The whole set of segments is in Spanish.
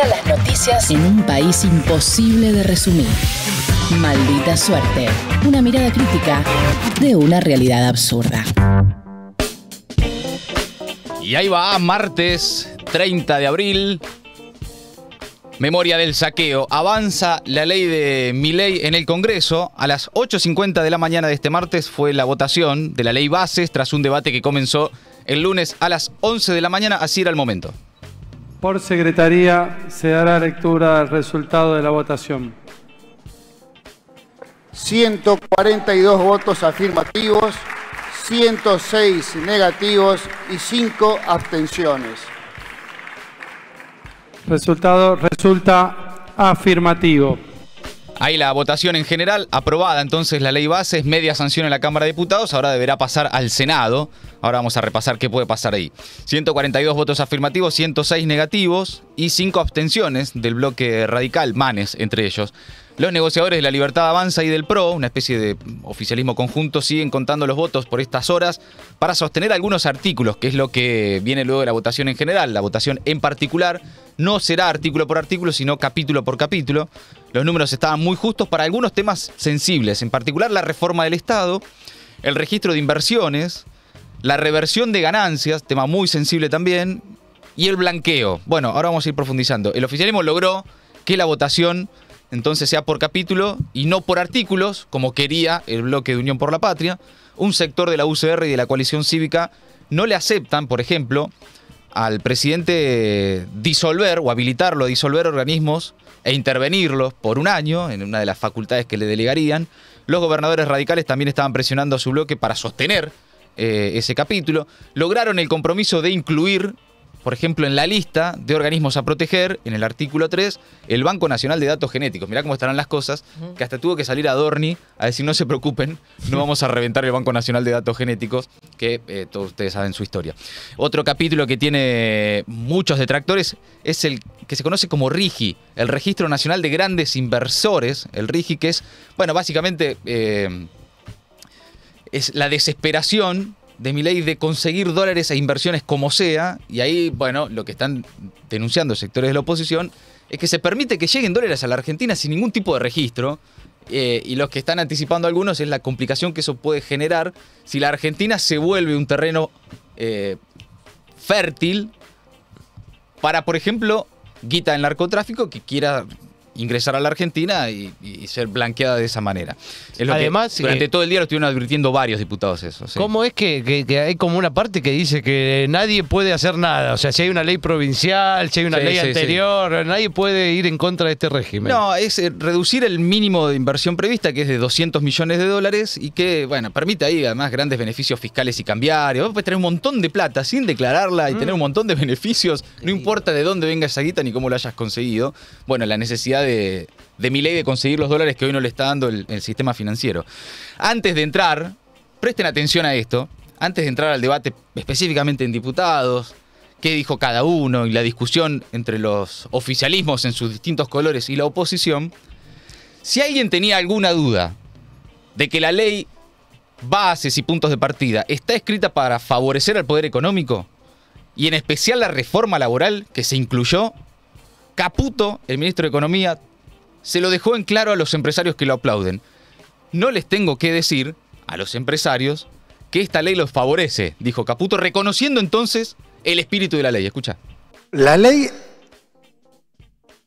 a las noticias en un país imposible de resumir. Maldita suerte. Una mirada crítica de una realidad absurda. Y ahí va, martes 30 de abril. Memoria del saqueo. Avanza la ley de Miley en el Congreso. A las 8.50 de la mañana de este martes fue la votación de la ley Bases tras un debate que comenzó el lunes a las 11 de la mañana. Así era el momento. Por secretaría se dará lectura al resultado de la votación. 142 votos afirmativos, 106 negativos y 5 abstenciones. Resultado resulta afirmativo. Ahí la votación en general, aprobada entonces la ley base, es media sanción en la Cámara de Diputados, ahora deberá pasar al Senado. Ahora vamos a repasar qué puede pasar ahí. 142 votos afirmativos, 106 negativos y 5 abstenciones del bloque radical, Manes entre ellos. Los negociadores de la Libertad Avanza y del PRO, una especie de oficialismo conjunto, siguen contando los votos por estas horas para sostener algunos artículos, que es lo que viene luego de la votación en general. La votación en particular no será artículo por artículo, sino capítulo por capítulo. Los números estaban muy justos para algunos temas sensibles, en particular la reforma del Estado, el registro de inversiones, la reversión de ganancias, tema muy sensible también, y el blanqueo. Bueno, ahora vamos a ir profundizando. El oficialismo logró que la votación entonces sea por capítulo y no por artículos, como quería el bloque de Unión por la Patria. Un sector de la UCR y de la coalición cívica no le aceptan, por ejemplo, al presidente disolver o habilitarlo a disolver organismos e intervenirlos por un año en una de las facultades que le delegarían. Los gobernadores radicales también estaban presionando a su bloque para sostener eh, ese capítulo. Lograron el compromiso de incluir por ejemplo, en la lista de organismos a proteger, en el artículo 3, el Banco Nacional de Datos Genéticos. Mirá cómo estarán las cosas, que hasta tuvo que salir a Dorni a decir, no se preocupen, no vamos a reventar el Banco Nacional de Datos Genéticos, que eh, todos ustedes saben su historia. Otro capítulo que tiene muchos detractores es el que se conoce como RIGI, el Registro Nacional de Grandes Inversores, el RIGI, que es, bueno, básicamente... Eh, es la desesperación de mi ley de conseguir dólares a e inversiones como sea, y ahí, bueno, lo que están denunciando sectores de la oposición es que se permite que lleguen dólares a la Argentina sin ningún tipo de registro, eh, y los que están anticipando algunos es la complicación que eso puede generar si la Argentina se vuelve un terreno eh, fértil para, por ejemplo, guita del narcotráfico que quiera ingresar a la Argentina y, ser blanqueada de esa manera. Además, eh, durante todo el día lo estuvieron advirtiendo varios diputados eso. ¿Cómo es que, hay como una parte que dice que nadie puede hacer nada? O sea, si hay una ley provincial, si hay una ley anterior, nadie puede ir en contra de este régimen. No, es eh, reducir el mínimo de inversión prevista, que es de 200 millones de dólares, y que, bueno, permite ahí además grandes beneficios fiscales y cambiarios. Vos puedes tener un montón de plata sin declararla y mm. tener un montón de beneficios, no importa de dónde venga esa guita ni cómo la hayas conseguido. Bueno, la necesidad de, mi ley de conseguir los dólares que hoy no le está dando el, el sistema financiero. Antes de entrar, presten atención a esto, antes de entrar al debate específicamente en diputados, qué dijo cada uno y la discusión entre los oficialismos en sus distintos colores y la oposición, si alguien tenía alguna duda de que la ley bases y puntos de partida está escrita para favorecer al poder económico y en especial la reforma laboral que se incluyó Caputo, el ministro de Economía, se lo dejó en claro a los empresarios que lo aplauden. No les tengo que decir a los empresarios que esta ley los favorece, dijo Caputo, reconociendo entonces el espíritu de la ley. Escucha. La ley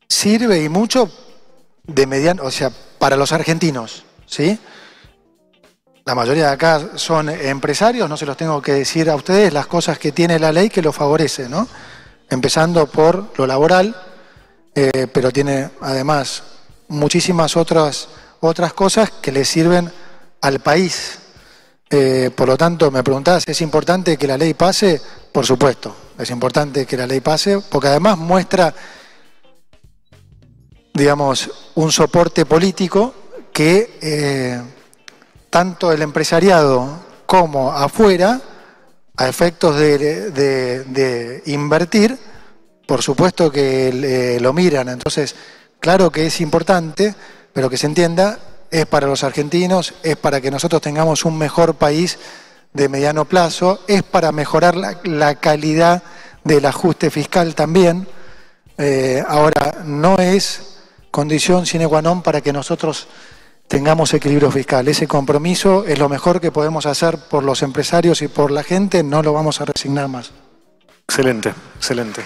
sirve y mucho de mediano, o sea, para los argentinos, ¿sí? La mayoría de acá son empresarios, no se los tengo que decir a ustedes las cosas que tiene la ley que los favorece, ¿no? Empezando por lo laboral, eh, pero tiene además muchísimas otras, otras cosas que le sirven al país. Eh, por lo tanto, me preguntás, ¿es importante que la ley pase? Por supuesto, es importante que la ley pase, porque además muestra, digamos, un soporte político que eh, tanto el empresariado como afuera, a efectos de invertir, por supuesto que eh, lo miran, entonces claro que es importante, pero que se entienda, es para los argentinos, es para que nosotros tengamos un mejor país de mediano plazo, es para mejorar la, calidad del ajuste fiscal también. Eh, ahora, no es condición sine qua non para que nosotros tengamos equilibrio fiscal. Ese compromiso es lo mejor que podemos hacer por los empresarios y por la gente, no lo vamos a resignar más. Excelente, excelente.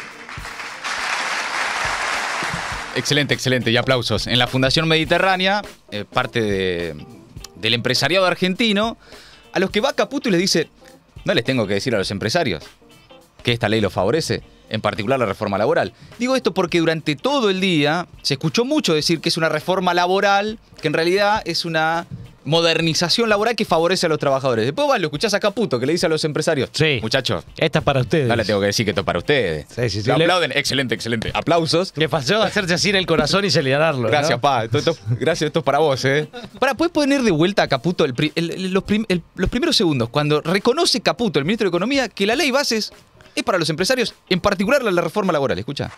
Excelente, excelente, y aplausos. En la Fundación Mediterránea, eh, parte del empresariado argentino, a los que va Caputo y les dice, no les tengo que decir a los empresarios que esta ley los favorece, en particular la reforma laboral. Digo esto porque durante todo el día se escuchó mucho decir que es una reforma laboral, que en realidad es una modernización laboral que favorece a los trabajadores. Después vas, lo escuchás a Caputo, que le dice a los empresarios, sí. muchachos, esta es para ustedes. No le tengo que decir que esto es para ustedes. Sí, sí, sí. excelente, excelente. Aplausos. Le pasó hacerse así en el corazón y celebrarlo. Gracias, pa. Esto, esto, gracias, esto es para vos, ¿eh? Para, ¿puedes poner de vuelta a Caputo los, los primeros segundos, cuando reconoce Caputo, el ministro de Economía, que la ley bases es para los empresarios, en particular la reforma laboral. Escucha.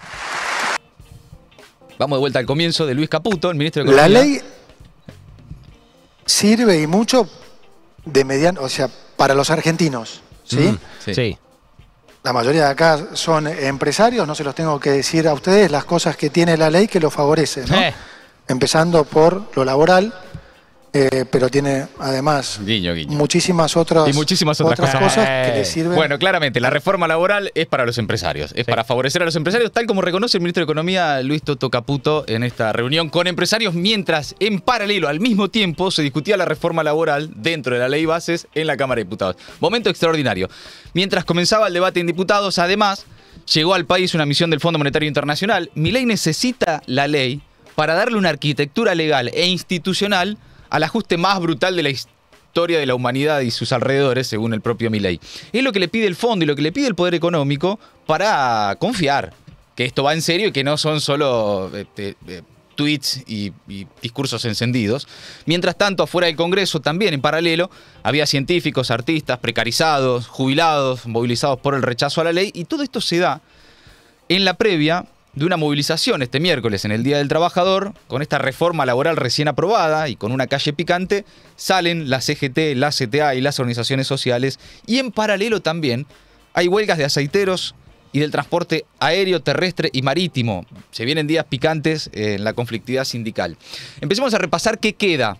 Vamos de vuelta al comienzo de Luis Caputo, el ministro de Economía. La ley sirve y mucho de mediano, o sea, para los argentinos, mm, ¿sí? sí. La mayoría de acá son empresarios, no se los tengo que decir a ustedes las cosas que tiene la ley que los favorece, ¿no? Empezando por lo laboral, eh, pero tiene además muchísimas otras, y muchísimas otras, cosas. que le eh, sirven. Bueno, claramente, la reforma laboral es para los empresarios, es para favorecer a los empresarios, tal como reconoce el ministro de Economía Luis Toto Caputo en esta reunión con empresarios, mientras en paralelo, al mismo tiempo, se discutía la reforma laboral dentro de la ley bases en la Cámara de Diputados. Momento extraordinario. Mientras comenzaba el debate en diputados, además, llegó al país una misión del Fondo Monetario Internacional. Mi ley necesita la ley para darle una arquitectura legal e institucional al ajuste más brutal de la historia de la humanidad y sus alrededores, según el propio Milley. Es lo que le pide el fondo y lo que le pide el poder económico para confiar que esto va en serio y que no son solo este, eh, tweets y, y, discursos encendidos. Mientras tanto, afuera del Congreso, también en paralelo, había científicos, artistas, precarizados, jubilados, movilizados por el rechazo a la ley, y todo esto se da en la previa de una movilización este miércoles en el Día del Trabajador, con esta reforma laboral recién aprobada y con una calle picante, salen la CGT, e la CTA y las organizaciones sociales y en paralelo también hay huelgas de aceiteros y del transporte aéreo, terrestre y marítimo. Se vienen días picantes eh, en la conflictividad sindical. Empecemos a repasar qué queda.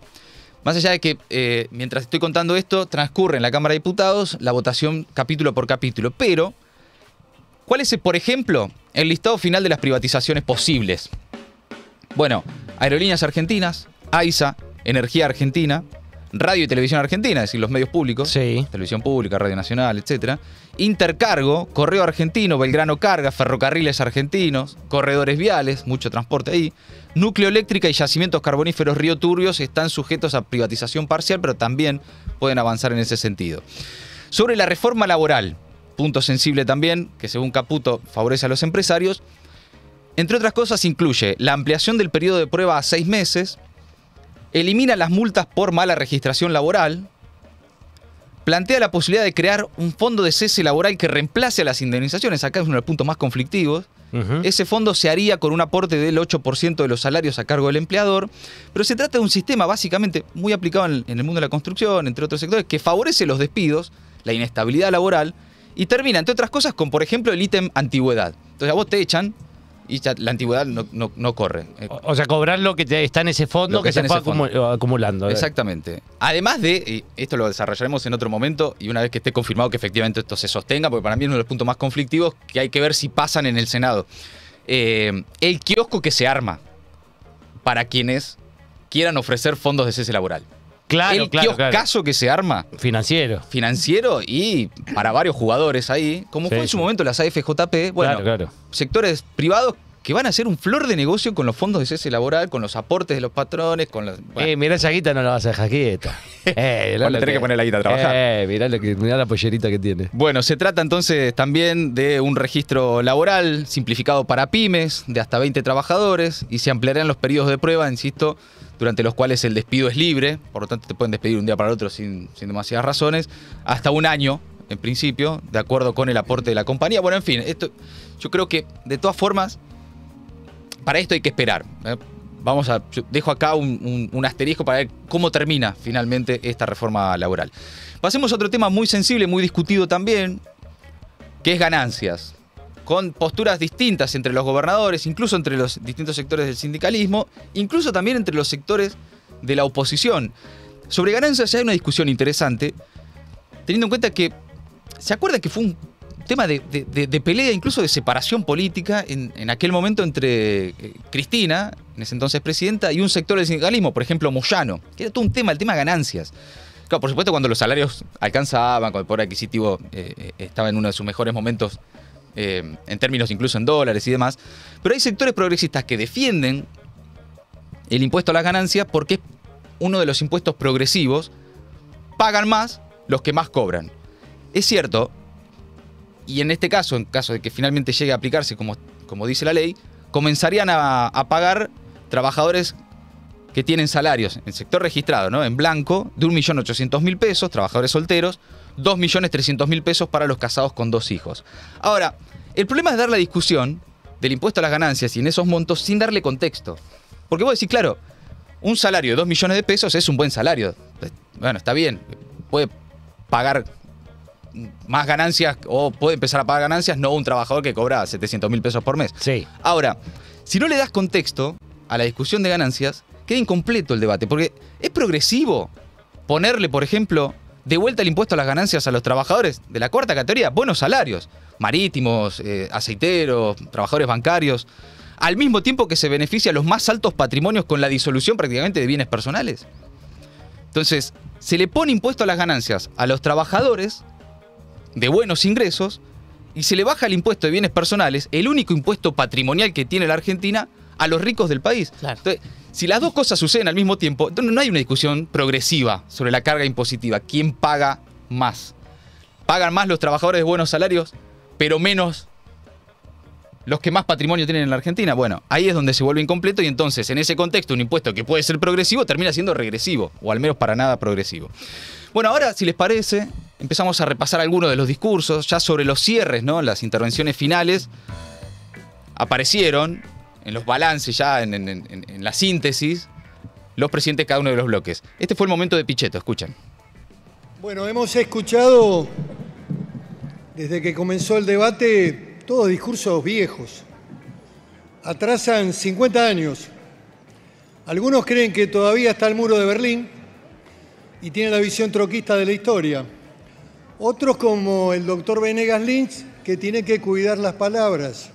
Más allá de que eh, mientras estoy contando esto, transcurre en la Cámara de Diputados la votación capítulo por capítulo, pero ¿Cuál es, por ejemplo, el listado final de las privatizaciones posibles? Bueno, Aerolíneas Argentinas, AISA, Energía Argentina, Radio y Televisión Argentina, es decir, los medios públicos, Televisión Pública, Radio Nacional, etc. Intercargo, Correo Argentino, Belgrano Carga, Ferrocarriles Argentinos, Corredores Viales, mucho transporte ahí. Núcleo Eléctrica y Yacimientos Carboníferos Río Turbios están sujetos a privatización parcial, pero también pueden avanzar en ese sentido. Sobre la reforma laboral, punto sensible también, que según Caputo favorece a los empresarios, entre otras cosas incluye la ampliación del periodo de prueba a seis meses, elimina las multas por mala registración laboral, plantea la posibilidad de crear un fondo de cese laboral que reemplace a las indemnizaciones, acá es uno de los puntos más conflictivos, ese fondo se haría con un aporte del 8% de los salarios a cargo del empleador, pero se trata de un sistema básicamente muy aplicado en el mundo de la construcción, entre otros sectores, que favorece los despidos, la inestabilidad laboral, y termina, entre otras cosas, con, por ejemplo, el ítem antigüedad. Entonces a vos te echan y la antigüedad no, no, corre. Eh, o, sea, cobrar lo que está en ese fondo que, se está acumulando. Exactamente. Además de, esto lo desarrollaremos en otro momento y una vez que esté confirmado que efectivamente esto se sostenga, porque para mí es uno de los puntos más conflictivos que hay que ver si pasan en el Senado. Eh, el kiosco que se arma para quienes quieran ofrecer fondos de cese laboral. Claro, el caso que se arma Financiero. financiero y para varios jugadores ahí, como fue en su momento las AFJP, bueno, sectores privados que van a ser un flor de negocio con los fondos de cese laboral, con los aportes de los patrones, con los. Eh, mirá esa guita, no la vas a dejar quieta. Eh, Van que, poner la guita a trabajar. Eh, mirá, la pollerita que tiene. Bueno, se trata entonces también de un registro laboral simplificado para pymes de hasta 20 trabajadores y se ampliarán los periodos de prueba, insisto, durante los cuales el despido es libre, por lo tanto te pueden despedir un día para el otro sin, sin demasiadas razones, hasta un año en principio, de acuerdo con el aporte de la compañía. Bueno, en fin, esto yo creo que de todas formas para esto hay que esperar. ¿eh? Vamos a, dejo acá un, asterisco para ver cómo termina finalmente esta reforma laboral. Pasemos a otro tema muy sensible, muy discutido también, que es ganancias. Con posturas distintas entre los gobernadores, incluso entre los distintos sectores del sindicalismo, incluso también entre los sectores de la oposición. Sobre ganancias hay una discusión interesante, teniendo en cuenta que, ¿se acuerda que fue un tema de, pelea, incluso de separación política en, aquel momento entre eh, Cristina, en ese entonces presidenta, y un sector del sindicalismo, por ejemplo, Moyano, que era todo un tema, el tema de ganancias. Claro, por supuesto, cuando los salarios alcanzaban, cuando el poder adquisitivo eh, eh, estaba en uno de sus mejores momentos, en términos incluso en dólares y demás, pero hay sectores progresistas que defienden el impuesto a las ganancias porque es uno de los impuestos progresivos, pagan más los que más cobran. Es cierto, y en este caso, en caso de que finalmente llegue a aplicarse como, como dice la ley, comenzarían a, a pagar trabajadores que tienen salarios en sector registrado, ¿no? En blanco, de 1.800.000 pesos, trabajadores solteros, 2.300.000 pesos para los casados con dos hijos. Ahora, el problema es dar la discusión del impuesto a las ganancias y en esos montos sin darle contexto. Porque vos decís, claro, un salario de 2 millones de pesos es un buen salario. Pues, bueno, está bien, puede pagar más ganancias o puede empezar a pagar ganancias, no un trabajador que cobra 700 mil pesos por mes. Ahora, si no le das contexto a la discusión de ganancias, queda incompleto el debate, porque es progresivo ponerle, por ejemplo, de vuelta el impuesto a las ganancias a los trabajadores de la cuarta categoría, buenos salarios, marítimos, eh, aceiteros, trabajadores bancarios, al mismo tiempo que se beneficia a los más altos patrimonios con la disolución prácticamente de bienes personales. Entonces, se le pone impuesto a las ganancias a los trabajadores de buenos ingresos y se le baja el impuesto de bienes personales, el único impuesto patrimonial que tiene la Argentina, a los ricos del país. Entonces, si las dos cosas suceden al mismo tiempo, no hay una discusión progresiva sobre la carga impositiva. ¿Quién paga más? ¿Pagan más los trabajadores de buenos salarios, pero menos los que más patrimonio tienen en la Argentina? Bueno, ahí es donde se vuelve incompleto y entonces en ese contexto un impuesto que puede ser progresivo termina siendo regresivo, o al menos para nada progresivo. Bueno, ahora si les parece, empezamos a repasar algunos de los discursos, ya sobre los cierres, ¿no? las intervenciones finales, aparecieron en los balances, ya en, la síntesis, los presidentes de cada uno de los bloques. Este fue el momento de Pichetto, escuchen. Bueno, hemos escuchado desde que comenzó el debate todos discursos viejos. Atrasan 50 años. Algunos creen que todavía está el muro de Berlín y tiene la visión troquista de la historia. Otros como el doctor Venegas Lynch, que tiene que cuidar las palabras.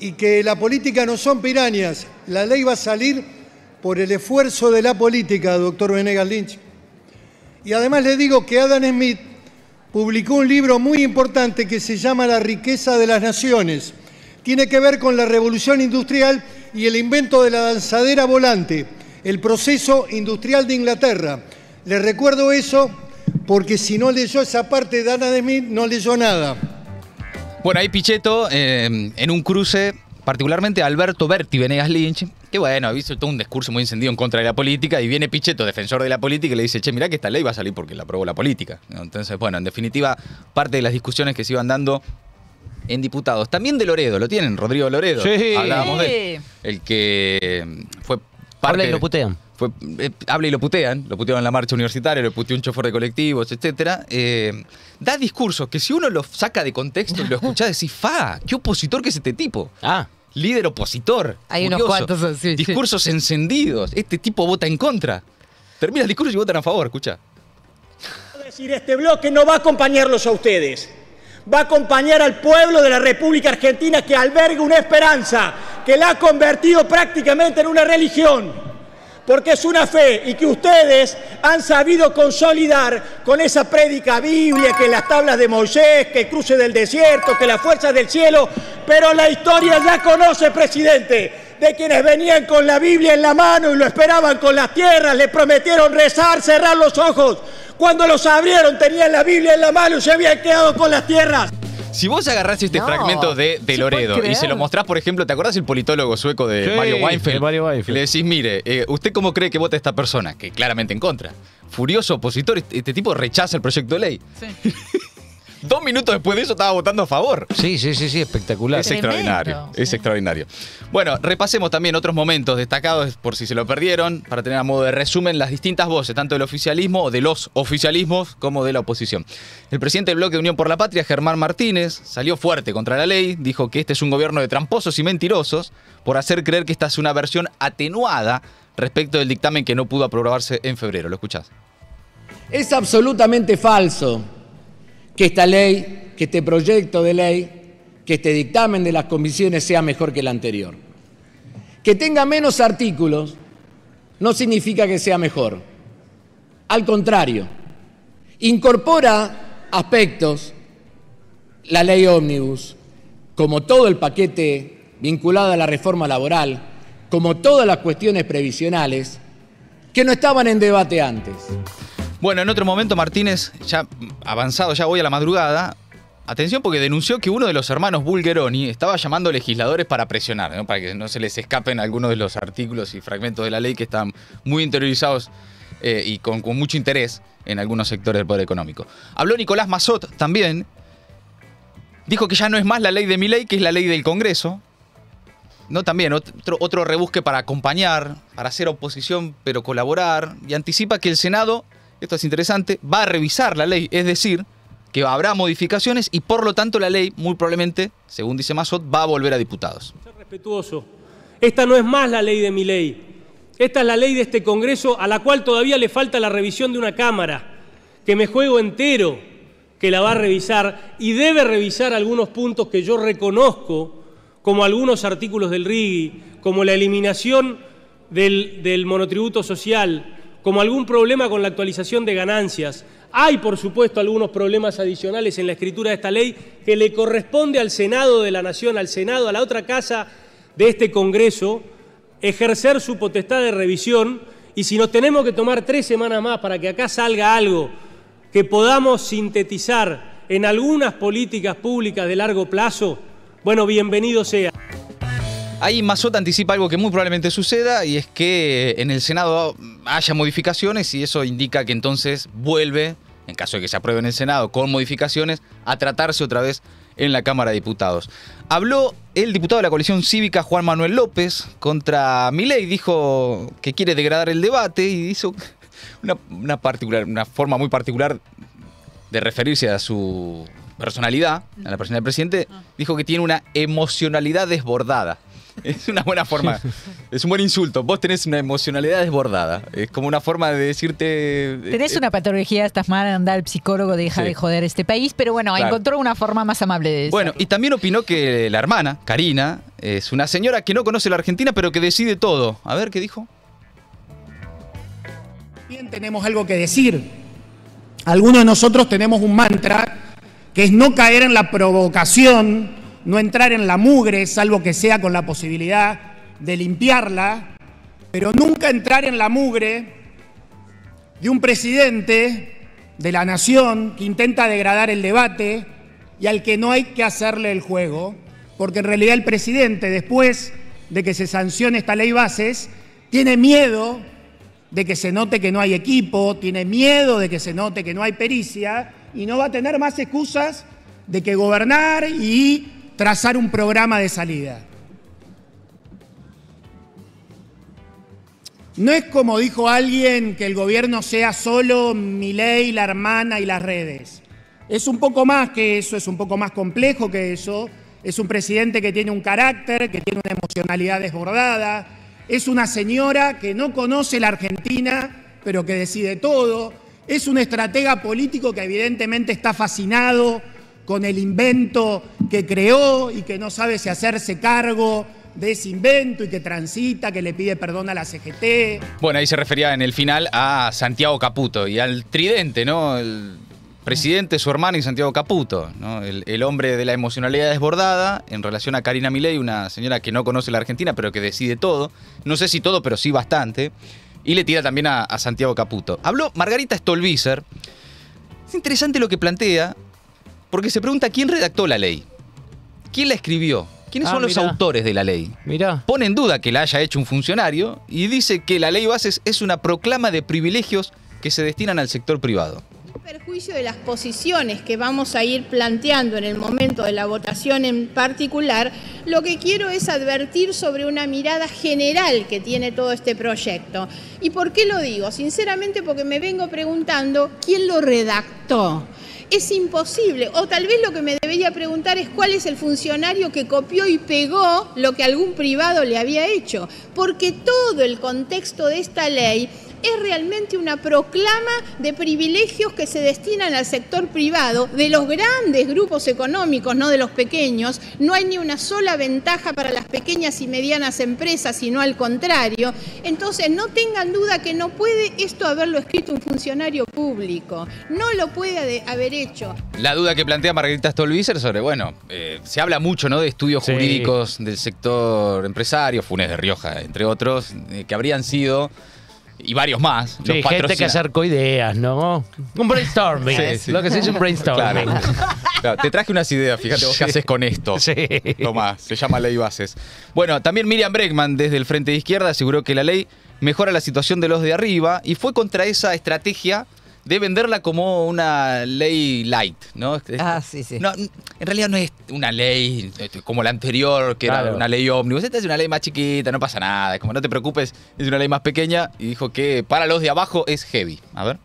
Y que la política no son pirañas, la ley va a salir por el esfuerzo de la política, doctor Venegas Lynch. Y además le digo que Adam Smith publicó un libro muy importante que se llama La riqueza de las naciones. Tiene que ver con la revolución industrial y el invento de la danzadera volante, el proceso industrial de Inglaterra. Le recuerdo eso porque si no leyó esa parte de Ana de Mil, no leyó nada. Bueno, ahí Pichetto, eh, en un cruce, particularmente Alberto Berti Venegas Lynch, que bueno, ha visto todo un discurso muy encendido en contra de la política, y viene Pichetto, defensor de la política, y le dice, che, mirá que esta ley va a salir porque la aprobó la política. Entonces, bueno, en definitiva, parte de las discusiones que se iban dando en diputados. También de Loredo, lo tienen, Rodrigo Loredo. Sí. Hablábamos de el que fue parte... Habla y lo putean. Eh, habla y lo putean, lo putean en la marcha universitaria, lo puteó un chofer de colectivos, etc. Eh, da discursos que si uno los saca de contexto y lo escucha, decir fa, qué opositor que es este tipo. Ah. Líder opositor. Hay unos cuantos Discursos encendidos. Este tipo vota en contra. Termina el discurso y votan a favor, escucha. Decir, este bloque no va a acompañarlos a ustedes va a acompañar al pueblo de la República Argentina que alberga una esperanza que la ha convertido prácticamente en una religión porque es una fe y que ustedes han sabido consolidar con esa prédica Biblia, que las tablas de Moisés, que el cruce del desierto, que la fuerza del cielo, pero la historia ya conoce, presidente, de quienes venían con la Biblia en la mano y lo esperaban con las tierras, le prometieron rezar, cerrar los ojos. Cuando los abrieron tenían la Biblia en la mano y se habían quedado con las tierras. Si vos agarrás este fragmento de, Loredo y se lo mostrás, por ejemplo, ¿te acordás el politólogo sueco de Mario Weinfeld? Le decís, mire, eh, ¿usted cómo cree que vota esta persona? Que claramente en contra. Furioso opositor, este, este tipo rechaza el proyecto de ley. Sí. Dos minutos después de eso estaba votando a favor. Sí, sí, sí, sí, espectacular. Es extraordinario, es extraordinario. Bueno, repasemos también otros momentos destacados, por si se lo perdieron, para tener a modo de resumen las distintas voces, tanto del oficialismo, o de los oficialismos, como de la oposición. El presidente del bloque Unión por la Patria, Germán Martínez, salió fuerte contra la ley, dijo que este es un gobierno de tramposos y mentirosos, por hacer creer que esta es una versión atenuada respecto del dictamen que no pudo aprobarse en febrero. ¿Lo escuchás? Es absolutamente falso que esta ley, que este proyecto de ley, que este dictamen de las comisiones sea mejor que el anterior. Que tenga menos artículos no significa que sea mejor. Al contrario, incorpora aspectos, la ley ómnibus, como todo el paquete vinculado a la reforma laboral, como todas las cuestiones previsionales, que no estaban en debate antes. Bueno, en otro momento Martínez, ya avanzado, ya voy a la madrugada, Atención porque denunció que uno de los hermanos Bulgeroni estaba llamando legisladores para presionar, para que no se les escapen algunos de los artículos y fragmentos de la ley que están muy interiorizados eh, y con, mucho interés en algunos sectores del poder económico. Habló Nicolás Mazot también, dijo que ya no es más la ley de mi ley, que es la ley del Congreso. No, también otro, otro rebusque para acompañar, para hacer oposición, pero colaborar. Y anticipa que el Senado esto es interesante, va a revisar la ley, es decir, que habrá modificaciones y por lo tanto la ley muy probablemente, según dice Massot, va a volver a diputados. Ser respetuoso. Esta no es más la ley de mi ley. Esta es la ley de este Congreso a la cual todavía le falta la revisión de una Cámara, que me juego entero que la va a revisar y debe revisar algunos puntos que yo reconozco, como algunos artículos del RIGI, como la eliminación del monotributo social, como algún problema con la actualización de ganancias. Hay, por supuesto, algunos problemas adicionales en la escritura de esta ley que le corresponde al Senado de la Nación, al Senado, a la otra casa de este Congreso, ejercer su potestad de revisión y si nos tenemos que tomar tres semanas más para que acá salga algo que podamos sintetizar en algunas políticas públicas de largo plazo, bueno, bienvenido sea. Ahí Mazota anticipa algo que muy probablemente suceda y es que en el Senado haya modificaciones y eso indica que entonces vuelve, en caso de que se apruebe en el Senado con modificaciones, a tratarse otra vez en la Cámara de Diputados. Habló el diputado de la coalición cívica Juan Manuel López contra Milei, dijo que quiere degradar el debate y hizo una, una forma muy particular de referirse a su personalidad, a la personalidad del presidente, ah. dijo que tiene una emocionalidad desbordada. Es una buena forma. es un buen insulto. Vos tenés una emocionalidad desbordada. Es como una forma de decirte. Eh, tenés eh, una patología, estás mal, anda al psicólogo, deja de joder este país. Pero bueno, encontró una forma más amable de decirlo. Bueno, y también opinó que la hermana, Karina, es una señora que no conoce la Argentina, pero que decide todo. A ver qué dijo. También tenemos algo que decir. Algunos de nosotros tenemos un mantra que es no caer en la provocación no entrar en la mugre, salvo que sea con la posibilidad de limpiarla, pero nunca entrar en la mugre de un presidente de la nación que intenta degradar el debate y al que no hay que hacerle el juego, porque en realidad el presidente, después de que se sancione esta ley bases, tiene miedo de que se note que no hay equipo, tiene miedo de que se note que no hay pericia y no va a tener más excusas de que gobernar y trazar un programa de salida. No es como dijo alguien que el gobierno sea solo mi ley, la hermana y las redes. Es un poco más que eso, es un poco más complejo que eso. Es un presidente que tiene un carácter, que tiene una emocionalidad desbordada. Es una señora que no conoce la Argentina, pero que decide todo. Es un estratega político que evidentemente está fascinado con el invento que creó y que no sabe si hacerse cargo de ese invento y que transita, que le pide perdón a la CGT. Bueno, ahí se refería en el final a Santiago Caputo y al tridente, ¿no? El presidente, su hermano y Santiago Caputo, ¿no? el, hombre de la emocionalidad desbordada en relación a Karina Milei, una señora que no conoce la Argentina, pero que decide todo. No sé si todo, pero sí bastante. Y le tira también a, a Santiago Caputo. Habló Margarita Stolbizer. Es interesante lo que plantea, porque se pregunta quién redactó la ley, quién la escribió, quiénes ah, son los autores de la ley. Mirá. Pone en duda que la haya hecho un funcionario y dice que la ley Bases es una proclama de privilegios que se destinan al sector privado. En perjuicio de las posiciones que vamos a ir planteando en el momento de la votación en particular, lo que quiero es advertir sobre una mirada general que tiene todo este proyecto. ¿Y por qué lo digo? Sinceramente porque me vengo preguntando quién lo redactó es imposible. O tal vez lo que me debería preguntar es cuál es el funcionario que copió y pegó lo que algún privado le había hecho. Porque todo el contexto de esta ley es realmente una proclama de privilegios que se destinan al sector privado, de los grandes grupos económicos, no de los pequeños. No hay ni una sola ventaja para las pequeñas y medianas empresas, sino al contrario. Entonces, no tengan duda que no puede esto haberlo escrito un funcionario público. No lo puede haber hecho. La duda que plantea Margarita Stolbizer sobre, bueno, eh, se habla mucho ¿no? de estudios jurídicos del sector empresario, Funes de Rioja, entre otros, eh, que habrían sido y varios más. gente que acercó ideas, ¿no? Un brainstorming. Lo que se dice un brainstorming. Te traje unas ideas, fíjate qué haces con esto. Sí. más, se llama ley bases. Bueno, también Miriam Bregman, desde el Frente de Izquierda, aseguró que la ley mejora la situación de los de arriba y fue contra esa estrategia de venderla como una ley light, ¿no? Ah, sí, sí. No, en realidad no es una ley este, como la anterior, que era una ley ómnibus. Esta es una ley más chiquita, no pasa nada. Es como no te preocupes, es una ley más pequeña. Y dijo que para los de abajo es heavy. A ver.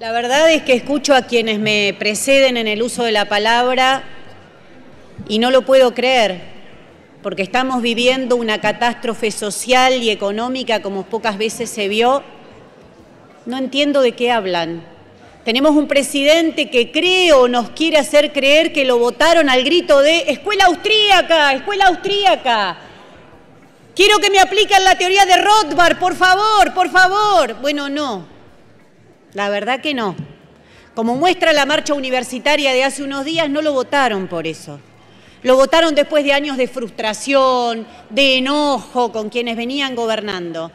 La verdad es que escucho a quienes me preceden en el uso de la palabra y no lo puedo creer porque estamos viviendo una catástrofe social y económica como pocas veces se vio, no entiendo de qué hablan. Tenemos un presidente que creo, nos quiere hacer creer que lo votaron al grito de escuela austríaca, escuela austríaca. Quiero que me apliquen la teoría de Rothbard, por favor, por favor. Bueno, no. La verdad que no. Como muestra la marcha universitaria de hace unos días, no lo votaron por eso. Lo votaron después de años de frustración, de enojo con quienes venían gobernando.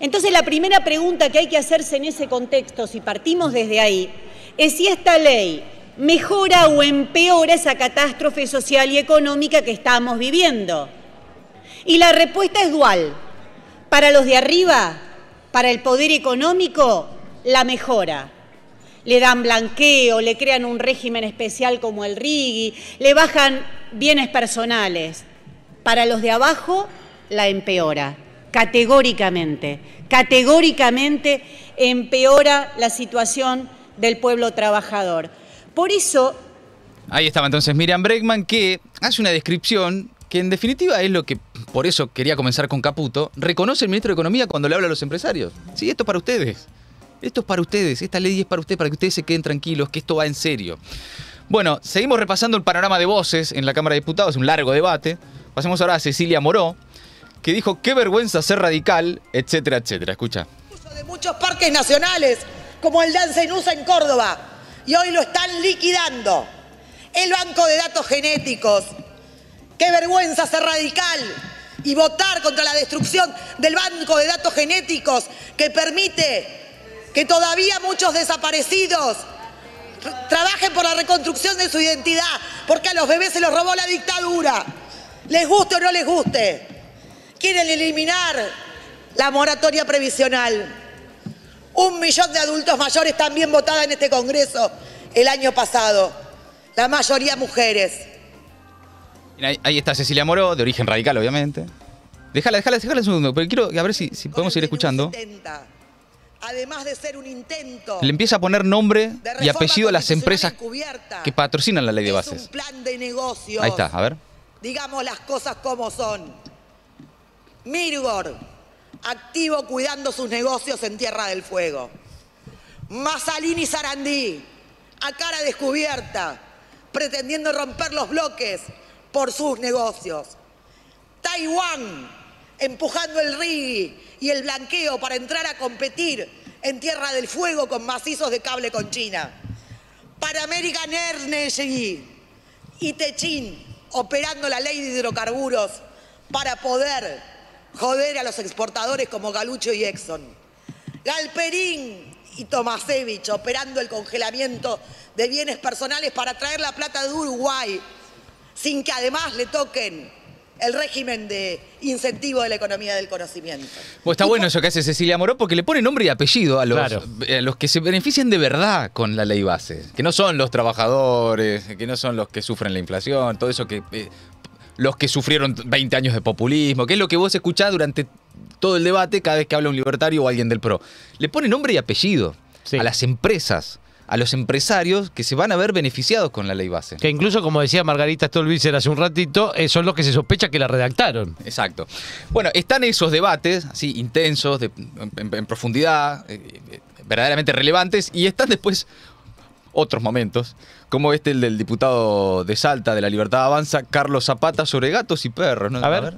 Entonces la primera pregunta que hay que hacerse en ese contexto, si partimos desde ahí, es si esta ley mejora o empeora esa catástrofe social y económica que estamos viviendo. Y la respuesta es dual. Para los de arriba, para el poder económico, la mejora. Le dan blanqueo, le crean un régimen especial como el RIGI, le bajan bienes personales. Para los de abajo, la empeora categóricamente, categóricamente empeora la situación del pueblo trabajador. Por eso... Ahí estaba entonces Miriam Bregman que hace una descripción que en definitiva es lo que, por eso quería comenzar con Caputo, reconoce el ministro de Economía cuando le habla a los empresarios. Sí, esto es para ustedes. Esto es para ustedes. Esta ley es para ustedes, para que ustedes se queden tranquilos, que esto va en serio. Bueno, seguimos repasando el panorama de voces en la Cámara de Diputados, un largo debate. Pasemos ahora a Cecilia Moró, que dijo qué vergüenza ser radical, etcétera, etcétera. Escucha. De muchos parques nacionales, como el de en Córdoba, y hoy lo están liquidando. El banco de datos genéticos. Qué vergüenza ser radical y votar contra la destrucción del banco de datos genéticos que permite que todavía muchos desaparecidos trabajen por la reconstrucción de su identidad, porque a los bebés se los robó la dictadura, les guste o no les guste. Quieren eliminar la moratoria previsional. Un millón de adultos mayores también votada en este Congreso el año pasado. La mayoría mujeres. Ahí, está Cecilia Moró, de origen radical, obviamente. Déjala, déjala, déjala un segundo, pero quiero a ver si, podemos ir escuchando. además de ser un intento. Le empieza a poner nombre y apellido a las empresas que patrocinan la ley de bases. plan de negocios. Ahí está, a ver. Digamos las cosas como son Mirgor, activo cuidando sus negocios en Tierra del Fuego. Masalini Sarandí, a cara descubierta, pretendiendo romper los bloques por sus negocios. Taiwán, empujando el rigi y el blanqueo para entrar a competir en Tierra del Fuego con macizos de cable con China. Para American y Techin, operando la ley de hidrocarburos para poder joder a los exportadores como Galucho y Exxon. Galperín y Tomasevich operando el congelamiento de bienes personales para traer la plata de Uruguay sin que además le toquen el régimen de incentivo de la economía del conocimiento. Pues está bueno eso que hace Cecilia Moró porque le pone nombre y apellido eh, a los, que se benefician de verdad con la ley base, que no son los trabajadores, que no son los que sufren la inflación, todo eso que eh, los que sufrieron 20 años de populismo, que es lo que vos escuchás durante todo el debate cada vez que habla un libertario o alguien del PRO. Le pone nombre y apellido a las empresas a los empresarios que se van a ver beneficiados con la ley base. Que incluso, como decía Margarita Stolbizer hace un ratito, eh, son los que se sospecha que la redactaron. Exacto. Bueno, están esos debates, así, intensos, en, profundidad, eh, eh, verdaderamente relevantes, y están después otros momentos, como este el del diputado de Salta de la Libertad Avanza, Carlos Zapata, sobre gatos y perros. A, ver.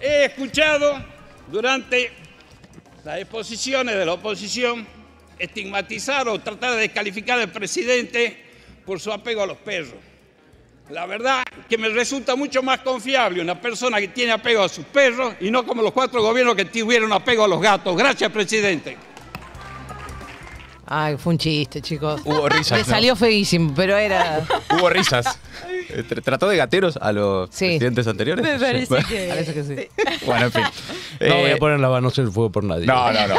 He escuchado durante las exposiciones de la oposición estigmatizar o tratar de descalificar al presidente por su apego a los perros. La verdad que me resulta mucho más confiable una persona que tiene apego a sus perros y no como los cuatro gobiernos que tuvieron apego a los gatos. Gracias, presidente. Ay, fue un chiste, chicos. Hubo risas. Le salió feísimo, pero era. Hubo risas. Eh, trató de gateros a los presidentes anteriores. Me parece, bueno. que... sí. Bueno, en fin. No voy a eh, poner la mano en el fuego por nadie. No, no, no.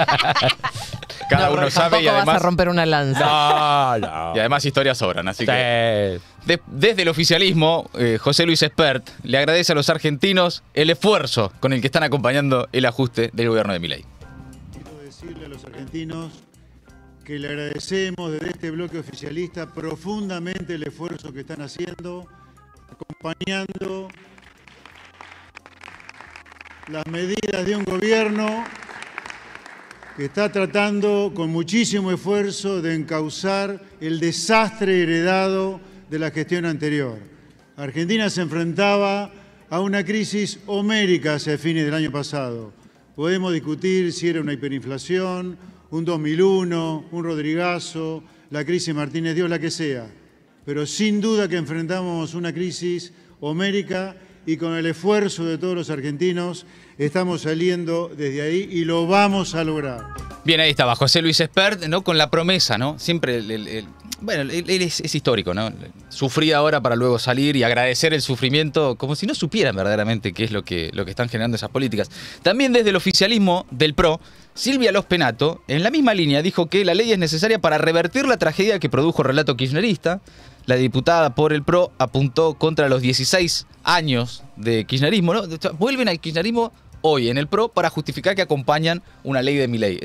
Cada uno sabe y además. Vas a romper una lanza. No, no. Y además historias sobran, así que. desde el oficialismo, eh, José Luis Espert le agradece a los argentinos el esfuerzo con el que están acompañando el ajuste del gobierno de Milei de a los argentinos que le agradecemos desde este bloque oficialista profundamente el esfuerzo que están haciendo, acompañando las medidas de un gobierno que está tratando con muchísimo esfuerzo de encauzar el desastre heredado de la gestión anterior. Argentina se enfrentaba a una crisis homérica hacia fines del año pasado Podemos discutir si era una hiperinflación, un 2001, un Rodrigazo, la crisis Martínez Dios, la que sea. Pero sin duda que enfrentamos una crisis homérica y con el esfuerzo de todos los argentinos estamos saliendo desde ahí y lo vamos a lograr. Bien, ahí estaba José Luis Espert, ¿no? Con la promesa, ¿no? Siempre el bueno, él, es, histórico, ¿no? Sufría ahora para luego salir y agradecer el sufrimiento como si no supieran verdaderamente qué es lo que, lo que están generando esas políticas. También desde el oficialismo del PRO, Silvia Los Penato, en la misma línea, dijo que la ley es necesaria para revertir la tragedia que produjo el relato kirchnerista. La diputada por el PRO apuntó contra los 16 años de kirchnerismo, ¿no? Vuelven al kirchnerismo hoy en el PRO para justificar que acompañan una ley de mi ley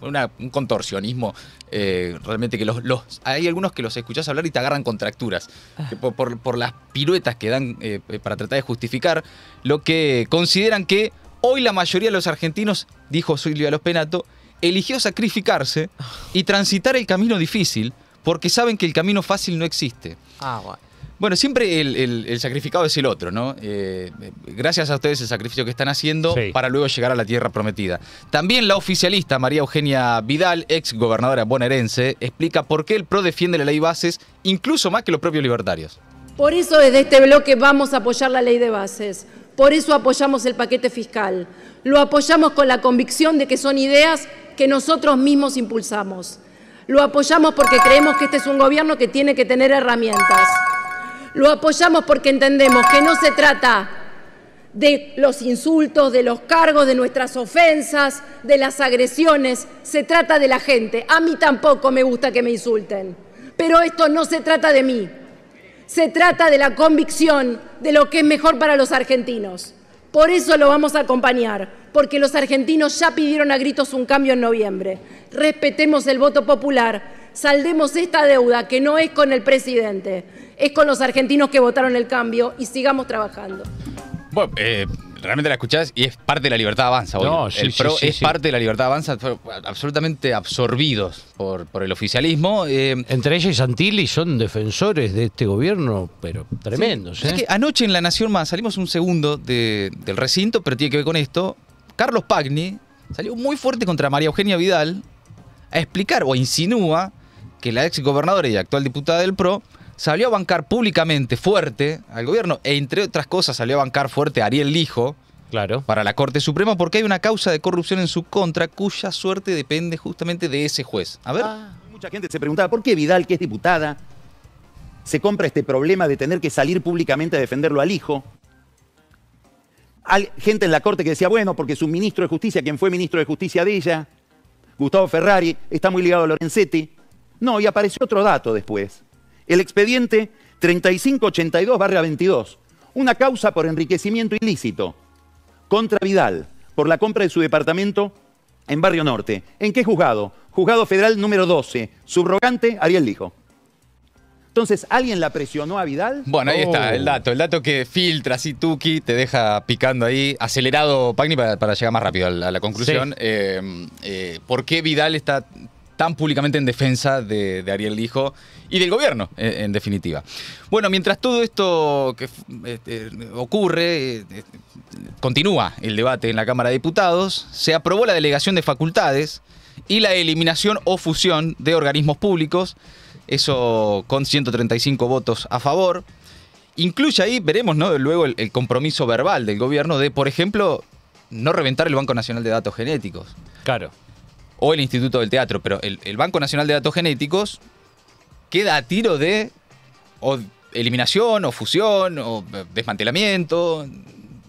un contorsionismo eh, realmente que los, Hay algunos que los escuchás hablar y te agarran contracturas. tracturas, por, las piruetas que dan eh, eh, para tratar de justificar lo que consideran que hoy la mayoría de los argentinos, dijo Silvia Los Penato, eligió sacrificarse y transitar el camino difícil porque saben que el camino fácil no existe. Ah, bueno. Bueno, siempre el, sacrificado es el otro, ¿no? Eh, gracias a ustedes el sacrificio que están haciendo para luego llegar a la tierra prometida. También la oficialista María Eugenia Vidal, ex gobernadora bonaerense, explica por qué el PRO defiende la ley bases incluso más que los propios libertarios. Por eso desde este bloque vamos a apoyar la ley de bases, por eso apoyamos el paquete fiscal, lo apoyamos con la convicción de que son ideas que nosotros mismos impulsamos. Lo apoyamos porque creemos que este es un gobierno que tiene que tener herramientas lo apoyamos porque entendemos que no se trata de los insultos, de los cargos, de nuestras ofensas, de las agresiones, se trata de la gente. A mí tampoco me gusta que me insulten, pero esto no se trata de mí, se trata de la convicción de lo que es mejor para los argentinos. Por eso lo vamos a acompañar, porque los argentinos ya pidieron a gritos un cambio en noviembre. Respetemos el voto popular saldemos esta deuda que no es con el presidente, es con los argentinos que votaron el cambio y sigamos trabajando. Bueno, eh, realmente la escuchás y es parte de la libertad avanza. No, el PRO es parte de la libertad avanza, absolutamente absorbidos por, el oficialismo. Eh. Entre ella y Santilli son defensores de este gobierno, pero tremendos. Es ¿eh? que anoche en La Nación Más salimos un segundo del recinto, pero tiene que ver con esto. Carlos Pagni salió muy fuerte contra María Eugenia Vidal a explicar o insinúa que la ex gobernadora y actual diputada del PRO salió a bancar públicamente fuerte al gobierno e entre otras cosas salió a bancar fuerte a Ariel Lijo. Claro. Para la Corte Suprema, porque hay una causa de corrupción en su contra cuya suerte depende justamente de ese juez. A ver. Ah. mucha gente se preguntaba por qué Vidal, que es diputada, se compra este problema de tener que salir públicamente a defenderlo al hijo. Hay gente en la Corte que decía, bueno, porque su ministro de Justicia, quien fue ministro de Justicia de ella, Gustavo Ferrari, está muy ligado a Lorenzetti. No, y apareció otro dato después. El expediente 3582-22, una causa por enriquecimiento ilícito contra Vidal por la compra de su departamento en Barrio Norte. ¿En qué juzgado? Juzgado Federal número 12, subrogante Ariel Lijo. Entonces, ¿alguien la presionó a Vidal? Bueno, ahí está el oh. dato. El dato que filtra así Tuki, te deja picando ahí, acelerado Pagni para, llegar más rápido a la, conclusión. Eh, eh, ¿Por qué Vidal está tan públicamente en defensa de, Ariel Lijo y del gobierno, e, en, definitiva. Bueno, mientras todo esto que, este, ocurre, eh, continúa el debate en la Cámara de Diputados, se aprobó la delegación de facultades y la eliminación o fusión de organismos públicos, eso con 135 votos a favor. Incluye ahí, veremos ¿no? luego el compromiso verbal del gobierno de, por ejemplo, no reventar el Banco Nacional de Datos Genéticos. Claro o el Instituto del Teatro, pero el, Banco Nacional de Datos Genéticos queda a tiro de eliminación o fusión o desmantelamiento.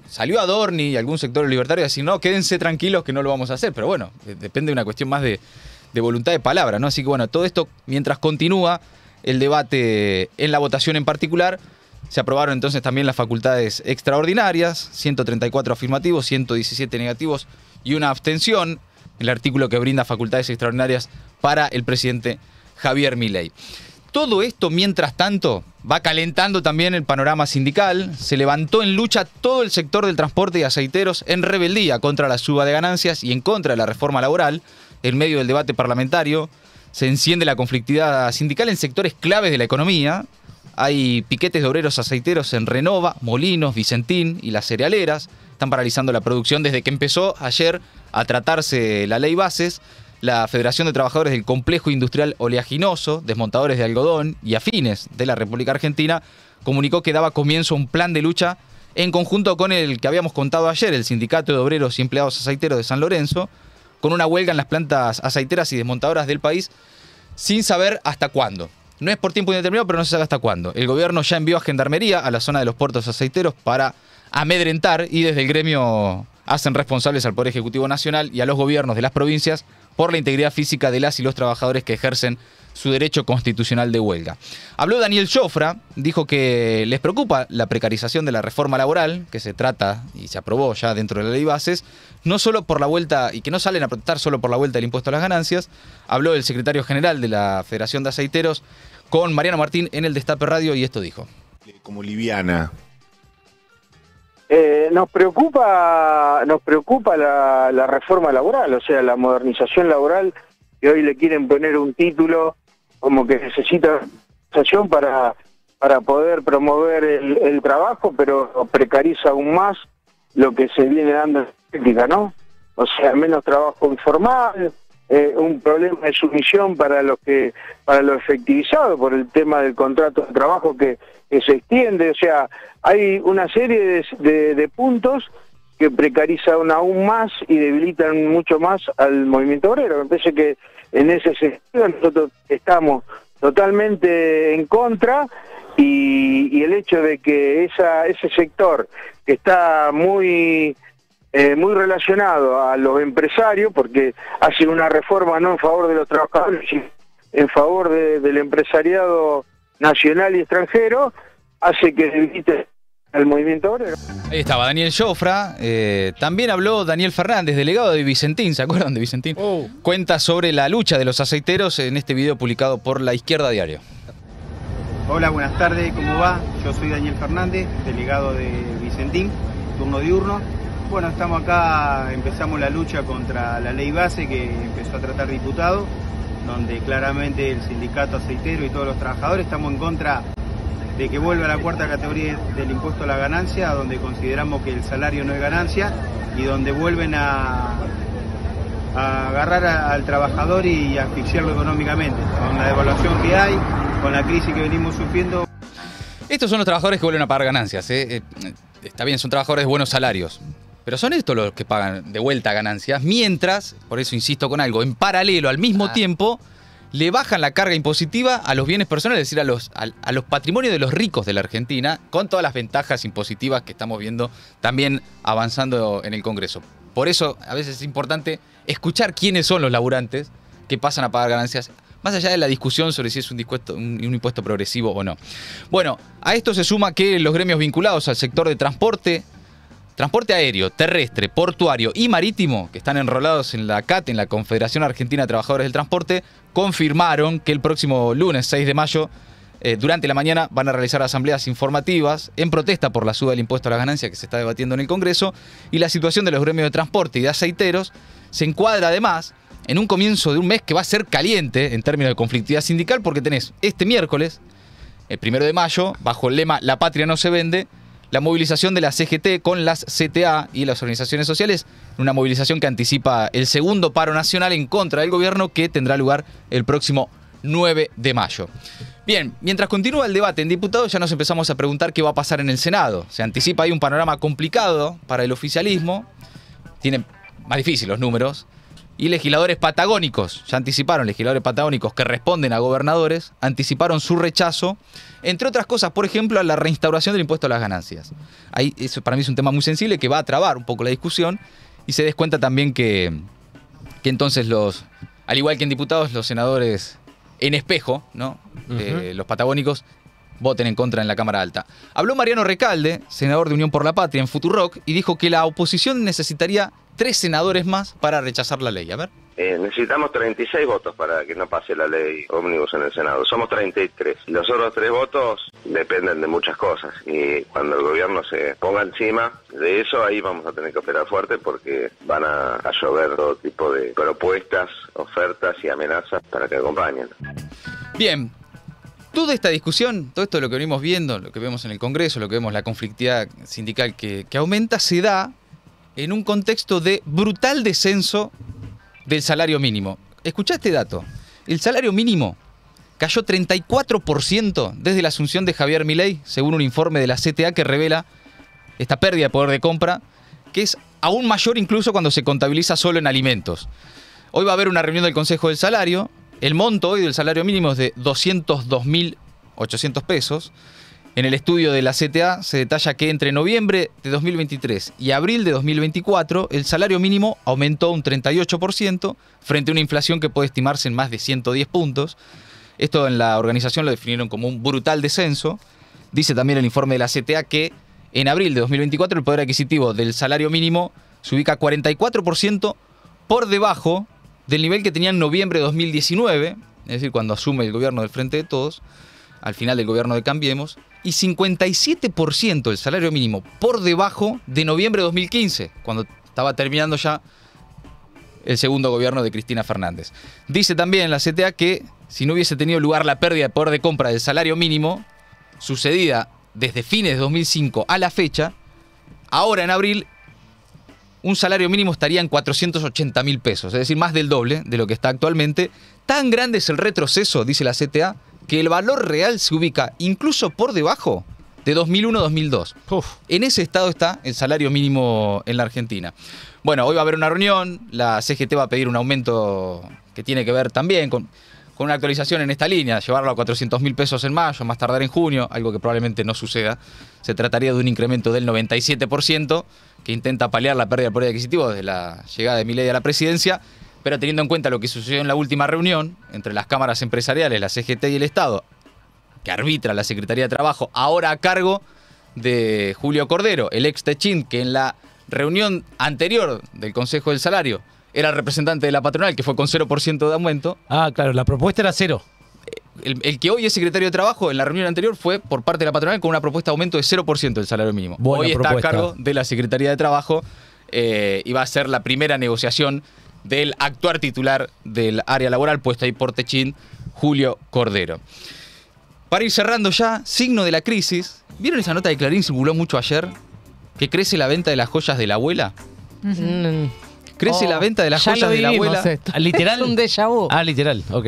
Salió Adorni y algún sector libertario a decir, no, quédense tranquilos que no lo vamos a hacer, pero bueno, depende de una cuestión más de, de voluntad de palabra, ¿no? Así que bueno, todo esto mientras continúa el debate en la votación en particular. Se aprobaron entonces también las facultades extraordinarias, 134 afirmativos, 117 negativos y una abstención el artículo que brinda facultades extraordinarias para el presidente Javier Milei. Todo esto, mientras tanto, va calentando también el panorama sindical. Se levantó en lucha todo el sector del transporte y aceiteros en rebeldía contra la suba de ganancias y en contra de la reforma laboral. En medio del debate parlamentario se enciende la conflictividad sindical en sectores claves de la economía. Hay piquetes de obreros aceiteros en Renova, Molinos, Vicentín y las cerealeras. Están paralizando la producción desde que empezó ayer a tratarse la ley Bases, la Federación de Trabajadores del Complejo Industrial Oleaginoso, Desmontadores de Algodón y Afines de la República Argentina, comunicó que daba comienzo a un plan de lucha en conjunto con el que habíamos contado ayer, el Sindicato de Obreros y Empleados Aceiteros de San Lorenzo, con una huelga en las plantas aceiteras y desmontadoras del país, sin saber hasta cuándo. No es por tiempo indeterminado, pero no se sabe hasta cuándo. El gobierno ya envió a Gendarmería a la zona de los puertos aceiteros para amedrentar y desde el gremio hacen responsables al Poder Ejecutivo Nacional y a los gobiernos de las provincias por la integridad física de las y los trabajadores que ejercen su derecho constitucional de huelga. Habló Daniel Chofra, dijo que les preocupa la precarización de la reforma laboral, que se trata y se aprobó ya dentro de la ley bases, no solo por la vuelta, y que no salen a protestar solo por la vuelta del impuesto a las ganancias, habló el secretario general de la Federación de Aceiteros con Mariano Martín en el Destape Radio y esto dijo. Como liviana, eh, nos preocupa, nos preocupa la, reforma laboral, o sea, la modernización laboral, que hoy le quieren poner un título como que necesita organización para, para poder promover el, el, trabajo, pero precariza aún más lo que se viene dando en la práctica, ¿no? O sea, menos trabajo informal, eh, un problema de sumisión para los que para los efectivizados por el tema del contrato de trabajo que, se extiende o sea hay una serie de, puntos que precarizan aún más y debilitan mucho más al movimiento obrero me parece que en ese sentido nosotros estamos totalmente en contra y, y el hecho de que esa, ese sector que está muy eh, muy relacionado a los empresarios, porque hace una reforma no en favor de los trabajadores, sino en favor del empresariado nacional y extranjero, hace que debilite el movimiento obrero. Ahí estaba Daniel Jofra, eh, también habló Daniel Fernández, delegado de Vicentín, ¿se acuerdan de Vicentín? Oh. Cuenta sobre la lucha de los aceiteros en este video publicado por La Izquierda Diario. Hola, buenas tardes, ¿cómo va? Yo soy Daniel Fernández, delegado de Vicentín, turno diurno. Bueno, estamos acá, empezamos la lucha contra la ley base que empezó a tratar diputado, donde claramente el sindicato aceitero y todos los trabajadores estamos en contra de que vuelva a la cuarta categoría del impuesto a la ganancia, donde consideramos que el salario no es ganancia y donde vuelven a, agarrar al trabajador y asfixiarlo económicamente, con la devaluación que hay, con la crisis que venimos sufriendo. Estos son los trabajadores que vuelven a pagar ganancias. ¿eh? Eh, eh, está bien, son trabajadores de buenos salarios pero son estos los que pagan de vuelta ganancias, mientras, por eso insisto con algo, en paralelo, al mismo ah. tiempo, le bajan la carga impositiva a los bienes personales, es decir, a los, a, los patrimonios de los ricos de la Argentina, con todas las ventajas impositivas que estamos viendo también avanzando en el Congreso. Por eso a veces es importante escuchar quiénes son los laburantes que pasan a pagar ganancias, más allá de la discusión sobre si es un impuesto progresivo o no. Bueno, a esto se suma que los gremios vinculados al sector de transporte Transporte aéreo, terrestre, portuario y marítimo, que están enrolados en la CAT, en la Confederación Argentina de Trabajadores del Transporte, confirmaron que el próximo lunes 6 de mayo, eh, durante la mañana, van a realizar asambleas informativas en protesta por la suba del impuesto a la ganancias que se está debatiendo en el Congreso y la situación de los gremios de transporte y de aceiteros se encuadra además en un comienzo de un mes que va a ser caliente en términos de conflictividad sindical porque tenés este miércoles, el primero de mayo, bajo el lema La patria no se vende, la movilización de la CGT con las CTA y las organizaciones sociales, una movilización que anticipa el segundo paro nacional en contra del gobierno que tendrá lugar el próximo 9 de mayo. Bien, mientras continúa el debate en diputados ya nos empezamos a preguntar qué va a pasar en el Senado. Se anticipa ahí un panorama complicado para el oficialismo, tiene más difícil los números, y legisladores patagónicos, ya anticiparon legisladores patagónicos que responden a gobernadores, anticiparon su rechazo, entre otras cosas, por ejemplo, a la reinstauración del impuesto a las ganancias. Ahí, eso para mí es un tema muy sensible que va a trabar un poco la discusión y se descuenta también que, que entonces los, al igual que en diputados, los senadores en espejo, ¿no? Eh, los patagónicos voten en contra en la Cámara Alta. Habló Mariano Recalde, senador de Unión por la Patria, en Futuroc, y dijo que la oposición necesitaría tres senadores más para rechazar la ley. A ver. Eh, necesitamos 36 votos para que no pase la ley ómnibus en el Senado. Somos 33. Los otros tres votos dependen de muchas cosas. Y cuando el gobierno se ponga encima de eso, ahí vamos a tener que operar fuerte porque van a, llover todo tipo de propuestas, ofertas y amenazas para que acompañen. Bien, toda esta discusión, todo esto lo que venimos viendo, lo que vemos en el Congreso, lo que vemos la conflictividad sindical que, que, aumenta, se da en un contexto de brutal descenso del salario mínimo. Escucha este dato. El salario mínimo cayó 34% desde la asunción de Javier Milei, según un informe de la CTA que revela esta pérdida de poder de compra, que es aún mayor incluso cuando se contabiliza solo en alimentos. Hoy va a haber una reunión del Consejo del Salario. El monto hoy del salario mínimo es de 202.800 pesos. En el estudio de la CTA se detalla que entre noviembre de 2023 y abril de 2024 el salario mínimo aumentó un 38% frente a una inflación que puede estimarse en más de 110 puntos. Esto en la organización lo definieron como un brutal descenso. Dice también el informe de la CTA que en abril de 2024 el poder adquisitivo del salario mínimo se ubica 44% por debajo del nivel que tenía en noviembre de 2019, es decir, cuando asume el gobierno del Frente de Todos, al final del gobierno de Cambiemos, y 57% del salario mínimo por debajo de noviembre de 2015, cuando estaba terminando ya el segundo gobierno de Cristina Fernández. Dice también la CTA que si no hubiese tenido lugar la pérdida de poder de compra del salario mínimo, sucedida desde fines de 2005 a la fecha, ahora en abril un salario mínimo estaría en 480 mil pesos, es decir, más del doble de lo que está actualmente. Tan grande es el retroceso, dice la CTA, que el valor real se ubica incluso por debajo de 2001-2002. En ese estado está el salario mínimo en la Argentina. Bueno, hoy va a haber una reunión, la CGT va a pedir un aumento que tiene que ver también con, una actualización en esta línea, llevarlo a 400 mil pesos en mayo, más tardar en junio, algo que probablemente no suceda. Se trataría de un incremento del 97% que intenta paliar la pérdida de poder adquisitivo desde la llegada de Milei a la presidencia pero teniendo en cuenta lo que sucedió en la última reunión entre las cámaras empresariales, la CGT y el Estado, que arbitra la Secretaría de Trabajo, ahora a cargo de Julio Cordero, el ex Techín, que en la reunión anterior del Consejo del Salario era representante de la patronal, que fue con 0% de aumento. Ah, claro, la propuesta era cero. El, que hoy es secretario de Trabajo en la reunión anterior fue por parte de la patronal con una propuesta de aumento de 0% del salario mínimo. hoy está a cargo de la Secretaría de Trabajo eh, y va a ser la primera negociación del actual titular del área laboral puesta ahí por Techín, Julio Cordero. Para ir cerrando ya, signo de la crisis. ¿Vieron esa nota de Clarín simuló mucho ayer? ¿Que crece la venta de las joyas de la abuela? Mm. Crece la oh, venta de las joyas de la abuela. Ah, literal. un déjà Ah, literal, ok.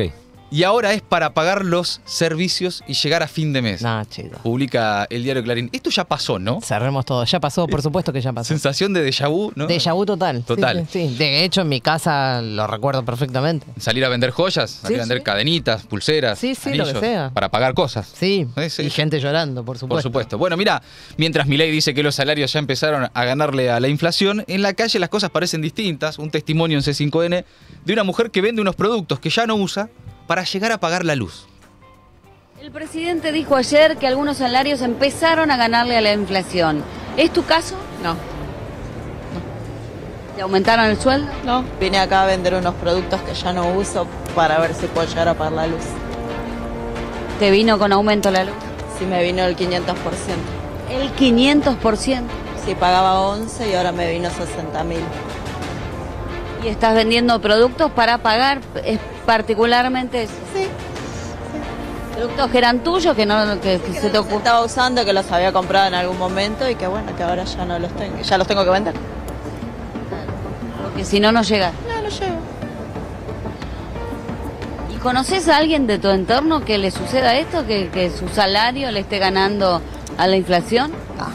Y ahora es para pagar los servicios y llegar a fin de mes. Ah, chido. Publica el diario Clarín. Esto ya pasó, ¿no? Cerremos todo. Ya pasó, por eh, supuesto que ya pasó. Sensación de déjà vu, ¿no? Déjà vu total. Total. Sí, De hecho, en mi casa lo recuerdo perfectamente. Salir a vender joyas, salir a vender cadenitas, pulseras. lo que sea. Para pagar cosas. Sí. Y gente llorando, por supuesto. Por supuesto. Bueno, mira, mientras Milei dice que los salarios ya empezaron a ganarle a la inflación, en la calle las cosas parecen distintas. Un testimonio en C5N de una mujer que vende unos productos que ya no usa para llegar a pagar la luz. El presidente dijo ayer que algunos salarios empezaron a ganarle a la inflación. ¿Es tu caso? No. ¿Te aumentaron el sueldo? No. Vine acá a vender unos productos que ya no uso para ver si puedo llegar a pagar la luz. ¿Te vino con aumento la luz? Sí, me vino el 500%. ¿El 500%? Sí, pagaba 11 y ahora me vino 60 mil. ¿Y estás vendiendo productos para pagar ¿Es particularmente eso? Sí. Productos que eran tuyos, que no que, se te Estaba usando, que los había comprado en algún momento y que bueno, que ahora ya no los tengo, ya los tengo que vender. Porque si no, no llega. No, no llega. ¿Y conoces a alguien de tu entorno que le suceda esto, que, que su salario le esté ganando a la inflación? No. Ah.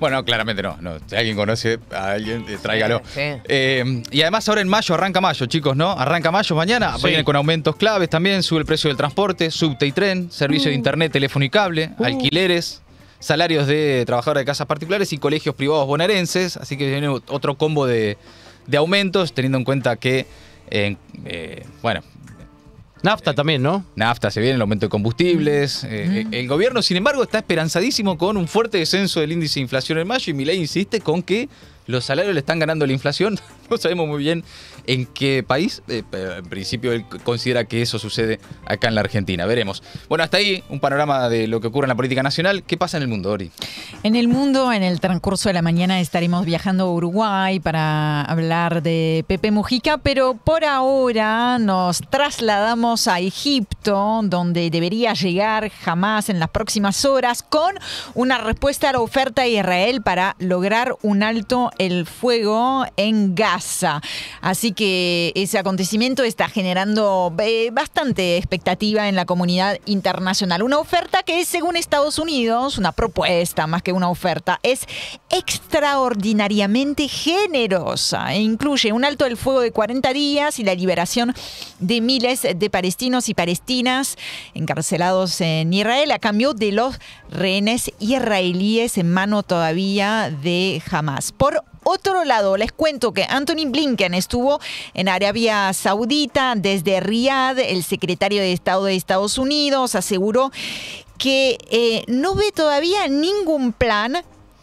Bueno, claramente no. no. Si alguien conoce a alguien, eh, tráigalo. Eh, y además ahora en mayo, arranca mayo, chicos, ¿no? Arranca mayo mañana, viene con aumentos claves también, sube el precio del transporte, subte y tren, servicio de mm. internet, teléfono y cable, uh. alquileres, salarios de trabajadores de casas particulares y colegios privados bonaerenses. Así que viene otro combo de, aumentos, teniendo en cuenta que, eh, bueno, Nafta eh, también, ¿no? Nafta se viene, el aumento de combustibles. Mm. Eh, eh, mm. El gobierno, sin embargo, está esperanzadísimo con un fuerte descenso del índice de inflación en mayo y Milei insiste con que los salarios le están ganando la inflación. No sabemos muy bien en qué país. Eh, en principio él considera que eso sucede acá en la Argentina. Veremos. Bueno, hasta ahí un panorama de lo que ocurre en la política nacional. ¿Qué pasa en el mundo, Ori? En el mundo, en el transcurso de la mañana estaremos viajando a Uruguay para hablar de Pepe Mujica, pero por ahora nos trasladamos a Egipto, donde debería llegar jamás en las próximas horas con una respuesta a la oferta de Israel para lograr un alto el fuego en Gaza. Así que que ese acontecimiento está generando eh, bastante expectativa en la comunidad internacional. Una oferta que, según Estados Unidos, una propuesta más que una oferta, es extraordinariamente generosa e incluye un alto del fuego de 40 días y la liberación de miles de palestinos y palestinas encarcelados en Israel a cambio de los rehenes israelíes en mano todavía de Hamas. Por otro lado, les cuento que Anthony Blinken estuvo en Arabia Saudita desde Riyadh, el secretario de Estado de Estados Unidos aseguró que eh, no ve todavía ningún plan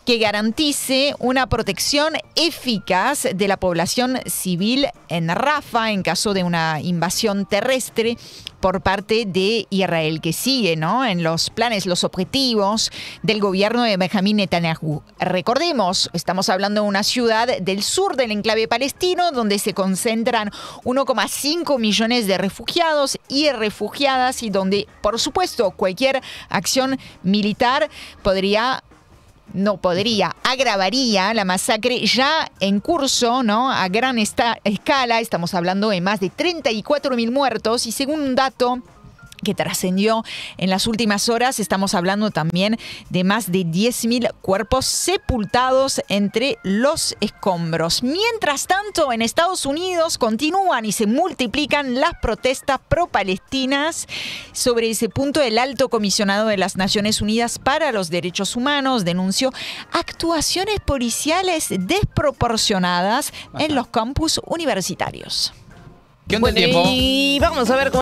que garantice una protección eficaz de la población civil en Rafa en caso de una invasión terrestre por parte de Israel, que sigue ¿no? en los planes, los objetivos del gobierno de Benjamín Netanyahu. Recordemos, estamos hablando de una ciudad del sur del enclave palestino, donde se concentran 1,5 millones de refugiados y refugiadas y donde, por supuesto, cualquier acción militar podría no podría, agravaría la masacre ya en curso, ¿no? A gran esta escala, estamos hablando de más de 34 mil muertos y según un dato que trascendió en las últimas horas. Estamos hablando también de más de 10.000 cuerpos sepultados entre los escombros. Mientras tanto, en Estados Unidos continúan y se multiplican las protestas pro-palestinas. Sobre ese punto, el alto comisionado de las Naciones Unidas para los Derechos Humanos denunció actuaciones policiales desproporcionadas en los campus universitarios. ¿Qué onda tiempo? Y vamos a ver cómo